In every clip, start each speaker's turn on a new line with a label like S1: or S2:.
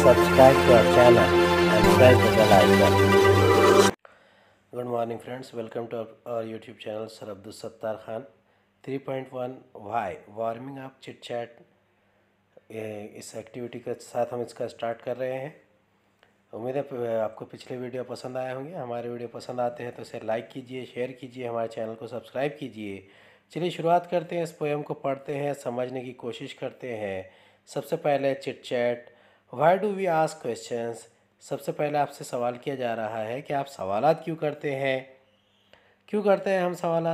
S1: Subscribe to our channel and press the bell icon. Good morning friends, welcome to our YouTube channel Sir Abdul Sattar Khan. 3.1 why warming up chit chat इस activity के साथ हम इसका start कर रहे हैं उम्मीद है आपको पिछले वीडियो पसंद आए होंगे हमारे वीडियो पसंद आते हैं तो इसे लाइक कीजिए शेयर कीजिए हमारे चैनल को सब्सक्राइब कीजिए चलिए शुरुआत करते हैं इस पोएम को पढ़ते हैं समझने की कोशिश करते हैं सबसे पहले chit chat why do we ask question सबसे पहले आपसे सवाल किया जा रहा है कि आप सवाल क्यों करते हैं क्यों करते हैं हम सवाल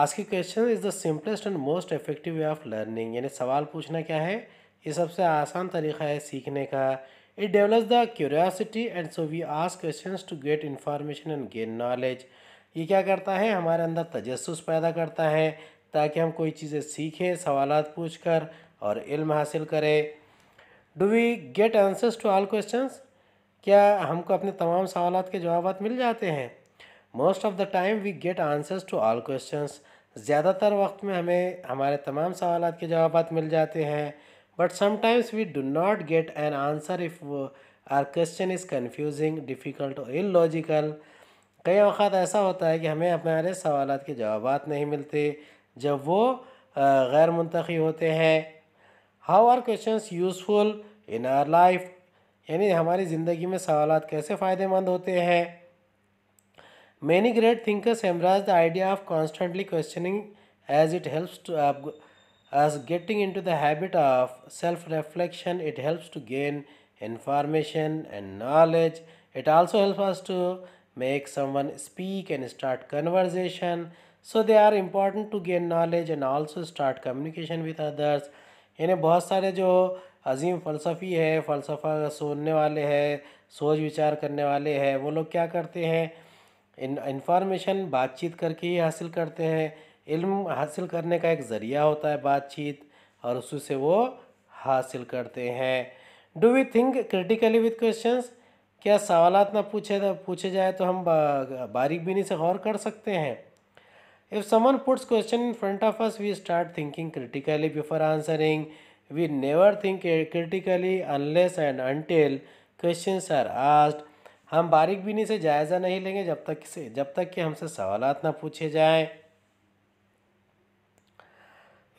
S1: asking question is the simplest and most effective way of learning यानी सवाल पूछना क्या है ये सबसे आसान तरीका है सीखने का it develops the curiosity and so we ask question to get information and gain knowledge ये क्या करता है हमारे अंदर तजस्स पैदा करता है ताकि हम कोई चीज़ें सीखें सवाल पूछ कर और इल्म हासिल करें do we get answers to all questions क्या हमको अपने तमाम सवाल के जवाब मिल जाते हैं most of the time we get answers to all questions ज़्यादातर वक्त में हमें हमारे तमाम सवाल के जवाब मिल जाते हैं but sometimes we do not get an answer if our question is confusing difficult और इन लॉजिकल कई अवत ऐसा होता है कि हमें हमारे सवाल के जवाब नहीं मिलते जब वो uh, गैर मुंतखी होते हैं How are questions useful in our life? यानी हमारी ज़िंदगी में सवाल कैसे फ़ायदेमंद होते हैं many great thinkers embrace the idea of constantly questioning as it helps to uh, getting into the habit of self reflection it helps to gain information and knowledge it also helps us to make someone speak and start conversation so they are important to gain knowledge and also start communication with others यानी बहुत सारे जो अजीम फ़लसफ़ी है फ़लसफ़ा सुनने वाले हैं सोच विचार करने वाले हैं वो लोग क्या करते हैं इन इन्फॉर्मेशन बातचीत करके ही हासिल करते हैं इल्म हासिल करने का एक ज़रिया होता है बातचीत और उससे वो हासिल करते हैं do we think critically with question क्या सवाल ना पूछे पूछे जाए तो हम बारीक बीनी से गौर कर सकते हैं If someone puts question in front of us, we start thinking critically before answering. We never think critically unless and until questions are asked. हम बारीक बीनी से जायज़ा नहीं लेंगे जब तक से जब तक कि हमसे सवाल ना पूछे जाएं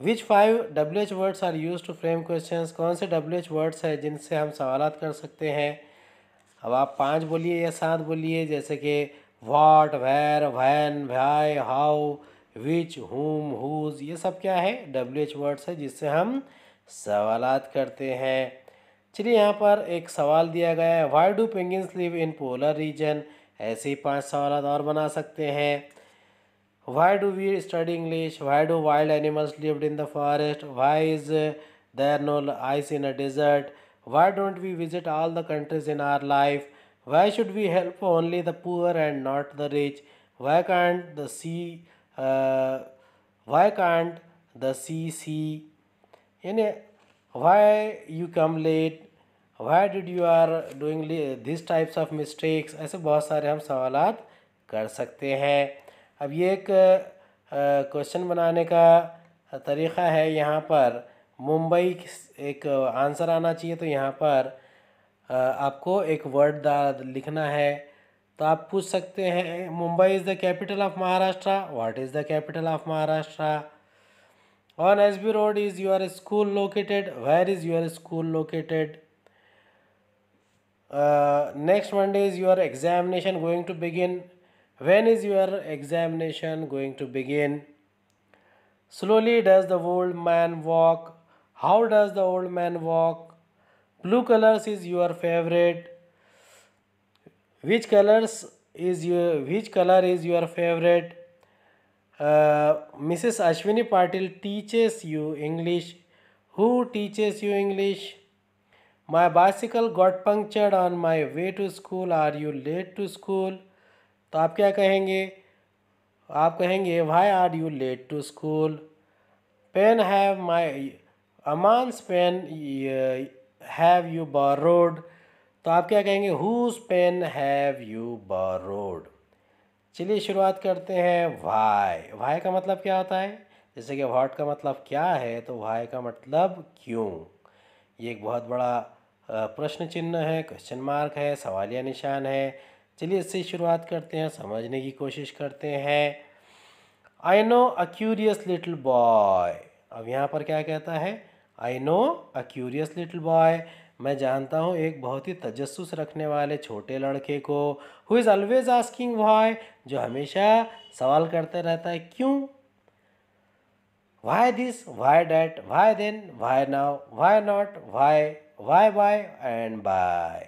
S1: which five W H words are used to frame question कौन से डब्ल्यू एच वर्ड्स हैं जिनसे हम सवाल कर सकते हैं अब आप पाँच बोलिए या सात बोलिए जैसे कि what where when why how which whom whose ये सब क्या है डब्ल्यू एच वर्ड्स है जिससे हम सवाल करते हैं चलिए यहाँ पर एक सवाल दिया गया है why do penguins live in polar region ऐसे ही पाँच सवाल और बना सकते हैं why do we study English why do wild animals lived in the forest why is there no ice in a desert why don't we visit all the countries in our life Why should we help only the poor and not the rich? Why can't the sea uh, why can't the sea see? Yani, why you come late? Why did you are doing these types of mistakes? ऐसे बहुत सारे हम सवाल कर सकते हैं अब ये एक क्वेश्चन बनाने का तरीक़ा है यहाँ पर मुंबई एक आंसर आना चाहिए तो यहाँ पर आपको एक वर्ड लिखना है तो आप पूछ सकते हैं Mumbai is the capital of Maharashtra what is the capital of Maharashtra on S B road is your school located where is your school located next Monday is your examination going to begin when is your examination going to begin slowly does the old man walk how does the old man walk blue colors is your favorite which colors is your which color is your favorite uh, mrs ashwini patil teaches you english who teaches you english my bicycle got punctured on my way to school are you late to school तो आप क्या कहेंगे आप कहेंगे why are you late to school pen have my Aman's pen have you borrowed तो आप क्या कहेंगे whose pen have you borrowed चलिए शुरुआत करते हैं वाई वाई का मतलब क्या होता है जैसे कि वाट का मतलब क्या है तो वाई का मतलब क्यों ये एक बहुत बड़ा प्रश्न चिन्ह है क्वेश्चन मार्क है सवालिया निशान है चलिए इससे शुरुआत करते हैं समझने की कोशिश करते हैं I know a curious little boy अब यहाँ पर क्या कहता है I know a curious little boy मैं जानता हूँ एक बहुत ही तजस्स रखने वाले छोटे लड़के को who is always asking why जो हमेशा सवाल करते रहता है क्यों why this why that why then why now why not why why why and by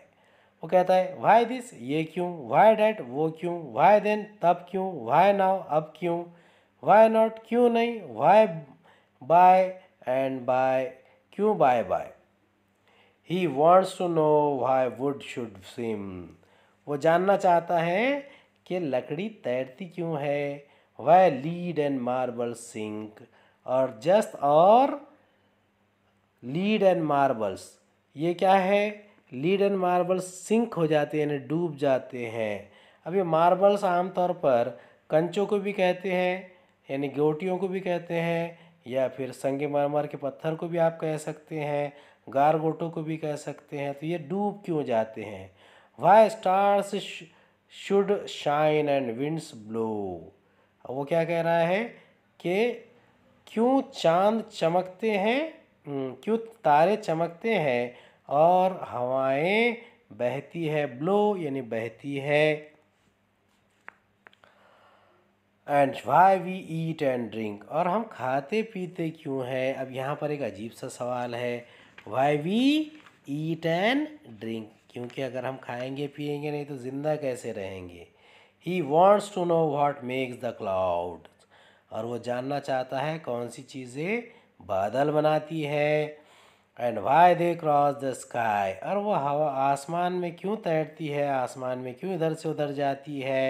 S1: वो कहता है वाई दिस ये क्यों वाई डैट वो क्यों वाई देन तब क्यों वाई नाउ अब क्यों वाई नॉट क्यों नहीं वाई बाय and by क्यों by by he wants to know why wood should swim वो जानना चाहता है कि लकड़ी तैरती क्यों है why lead and marble sink और जस्ट और लीड एंड मार्बल्स ये क्या है लीड एंड मार्बल्स सिंक हो जाते हैं यानी डूब जाते हैं अब ये मार्बल्स आमतौर पर कंचों को भी कहते हैं यानी गोटियों को भी कहते हैं या फिर संगे मरमर के पत्थर को भी आप कह सकते हैं गारगोटों को भी कह सकते हैं तो ये डूब क्यों जाते हैं why stars should shine and winds blow वो क्या कह रहा है कि क्यों चांद चमकते हैं हम्म, क्यों तारे चमकते हैं और हवाएं बहती है ब्लो यानी बहती है and why we eat and drink और हम खाते पीते क्यों हैं अब यहाँ पर एक अजीब सा सवाल है why we eat and drink क्योंकि अगर हम खाएंगे पिएंगे नहीं तो ज़िंदा कैसे रहेंगे he wants to know what makes the cloud और वो जानना चाहता है कौन सी चीज़ें बादल बनाती है and why they cross the sky और वो हवा आसमान में क्यों तैरती है आसमान में क्यों इधर से उधर जाती है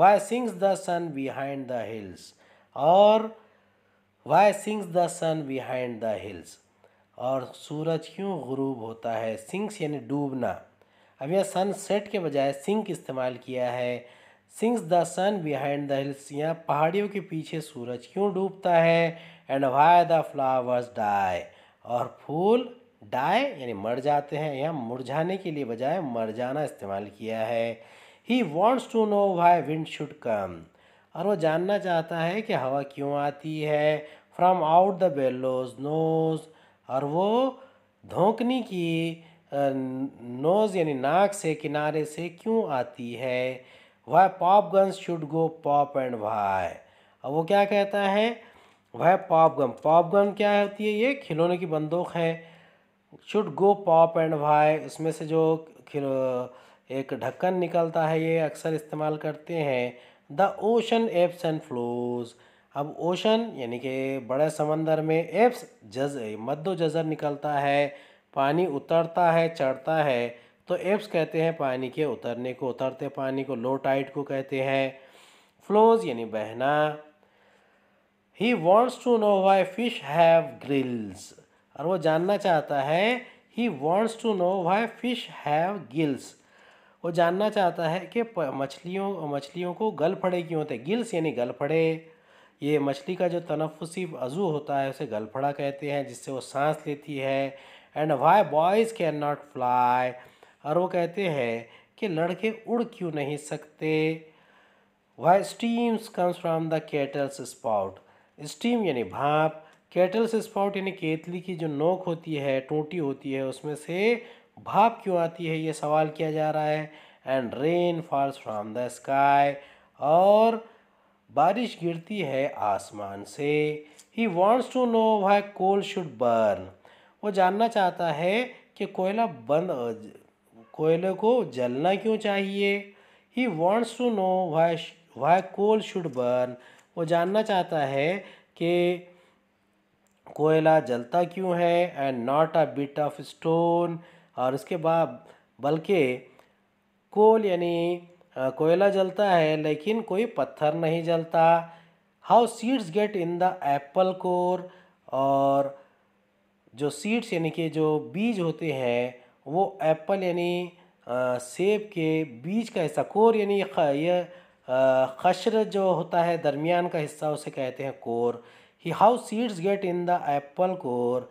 S1: why sings the sun behind the hills और why sings the sun behind the hills और सूरज क्यों गुरूब होता है सिंक्स यानी डूबना अब यह सन सेट के बजाय सिंक इस्तेमाल किया है sinks the sun behind the hills यहाँ पहाड़ियों के पीछे सूरज क्यों डूबता है and why the flowers die और फूल डाई यानी मर जाते हैं यहाँ मुरझाने के लिए बजाय मर जाना इस्तेमाल किया है he wants to know why wind should come और वो जानना चाहता है कि हवा क्यों आती है from out the bellows nose और वो धोकनी की नोज़ यानी नाक से किनारे से क्यों आती है वह pop guns should go pop and why और वो क्या कहता है वह पॉप गन पॉप गन क्या होती है ये खिलौने की बंदूक है should go pop and why उसमें से जो खिलो एक ढक्कन निकलता है ये अक्सर इस्तेमाल करते हैं the ocean ebbs and flows अब ओशन यानी कि बड़े समंदर में एप्स जज मद्दो जजर निकलता है पानी उतरता है चढ़ता है तो एप्स कहते हैं पानी के उतरने को उतरते पानी को लो टाइट को कहते हैं फ्लोज यानी बहना he wants to know why fish have grills और वो जानना चाहता है he wants to know why fish have gills वो जानना चाहता है कि मछलियों मछलियों को गलफड़े क्यों होते हैं गिल्स यानी गलफड़े ये मछली का जो तनफुसी अजू होता है उसे गलफड़ा कहते हैं जिससे वो सांस लेती है and why boys can not fly और वो कहते हैं कि लड़के उड़ क्यों नहीं सकते why steams comes from the kettles spout steam यानी भाप केटल्स स्पाउट यानी केतली की जो नोक होती है टूटी होती है उसमें से भाप क्यों आती है ये सवाल किया जा रहा है and rain falls from the sky और बारिश गिरती है आसमान से he wants to know why coal should burn वो जानना चाहता है कि कोयला बंद कोयले को जलना क्यों चाहिए he wants to know why why coal should burn वो जानना चाहता है कि कोयला जलता क्यों है and not a bit of stone और उसके बाद बल्कि कोल यानी कोयला जलता है लेकिन कोई पत्थर नहीं जलता how seeds get in the apple core और जो सीड्स यानी कि जो बीज होते हैं वो एप्पल यानी सेब के बीज का हिस्सा कोर यानी यह खशर जो होता है दरमियान का हिस्सा उसे कहते हैं core he how seeds get in the apple core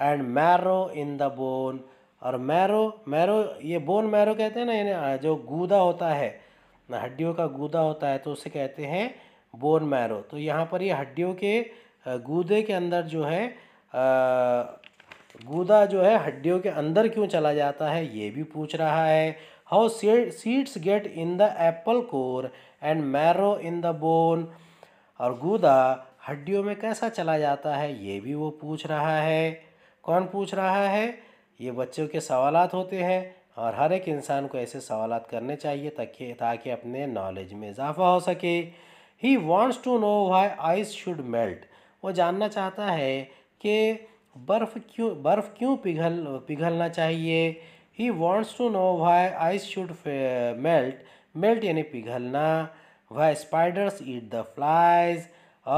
S1: and marrow in the bone और मैरो मैरो ये बोन मैरो कहते हैं ना जो गूदा होता है हड्डियों का गूदा होता है तो उसे कहते हैं बोन मैरो तो यहाँ पर ये हड्डियों के गूदे के अंदर जो है गूदा जो है हड्डियों के अंदर क्यों चला जाता है ये भी पूछ रहा है how seeds get in the apple core and marrow in the bone और गूदा हड्डियों में कैसा चला जाता है ये भी वो पूछ रहा है कौन पूछ रहा है ये बच्चों के सवाल होते हैं और हर एक इंसान को ऐसे सवाल करने चाहिए ताकि ताकि अपने नॉलेज में इजाफा हो सके he wants to know why ice should melt वो जानना चाहता है कि बर्फ़ क्यों बर्फ़ क्यों पिघल पिघलना चाहिए he wants to know why ice should melt melt यानी पिघलना why spiders eat the flies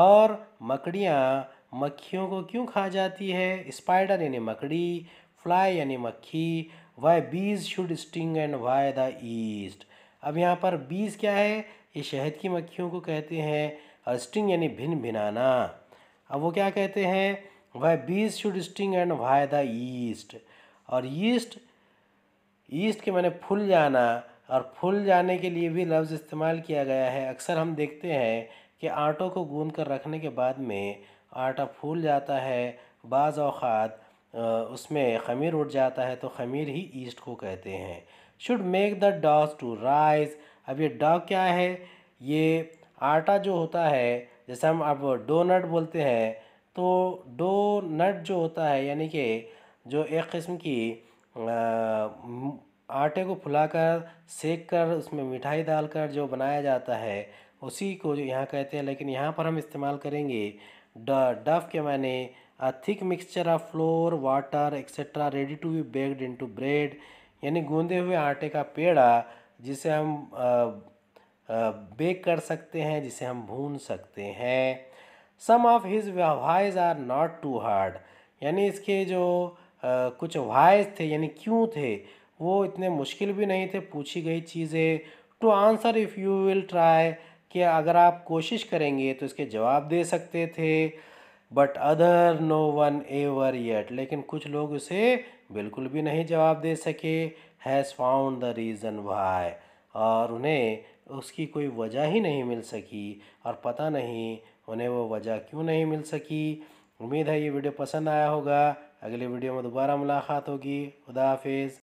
S1: और मकड़ियाँ मक्खियों को क्यों खा जाती है स्पाइडर यानी मकड़ी फ्लाई यानी मक्खी why bees should sting and why the yeast अब यहाँ पर बीज क्या है ये शहद की मक्खियों को कहते हैं और स्टिंग यानी भिन भिनाना अब वो क्या कहते हैं why bees should sting and why the yeast और ईस्ट ईस्ट के मैंने फूल जाना और फूल जाने के लिए भी लफ्ज़ इस्तेमाल किया गया है अक्सर हम देखते हैं कि आटों को गूंद कर रखने के बाद में आटा फूल जाता है बाज़ अवत उसमें खमीर उठ जाता है तो खमीर ही ईस्ट को कहते हैं should make the dough to rise अब ये डॉग क्या है ये आटा जो होता है जैसे हम अब डोनट बोलते हैं तो डोनट जो होता है यानी कि जो एक किस्म की आटे को फुलाकर सेक कर उसमें मिठाई डालकर जो बनाया जाता है उसी को जो यहाँ कहते हैं लेकिन यहाँ पर हम इस्तेमाल करेंगे डफ के मैंने a thick mixture of flour water etc ready to be baked into bread यानी गूंदे हुए आटे का पेड़ा जिसे हम आ, आ, बेक कर सकते हैं जिसे हम भून सकते हैं some of his whys are not too hard यानी इसके जो आ, कुछ वाइज थे यानी क्यों थे वो इतने मुश्किल भी नहीं थे पूछी गई चीज़ें to answer if you will try कि अगर आप कोशिश करेंगे तो इसके जवाब दे सकते थे but other no one ever yet लेकिन कुछ लोग उसे बिल्कुल भी नहीं जवाब दे सके has found the reason why और उन्हें उसकी कोई वजह ही नहीं मिल सकी और पता नहीं उन्हें वो वजह क्यों नहीं मिल सकी उम्मीद है ये वीडियो पसंद आया होगा अगले वीडियो में दोबारा मुलाकात होगी खुदा हाफिज़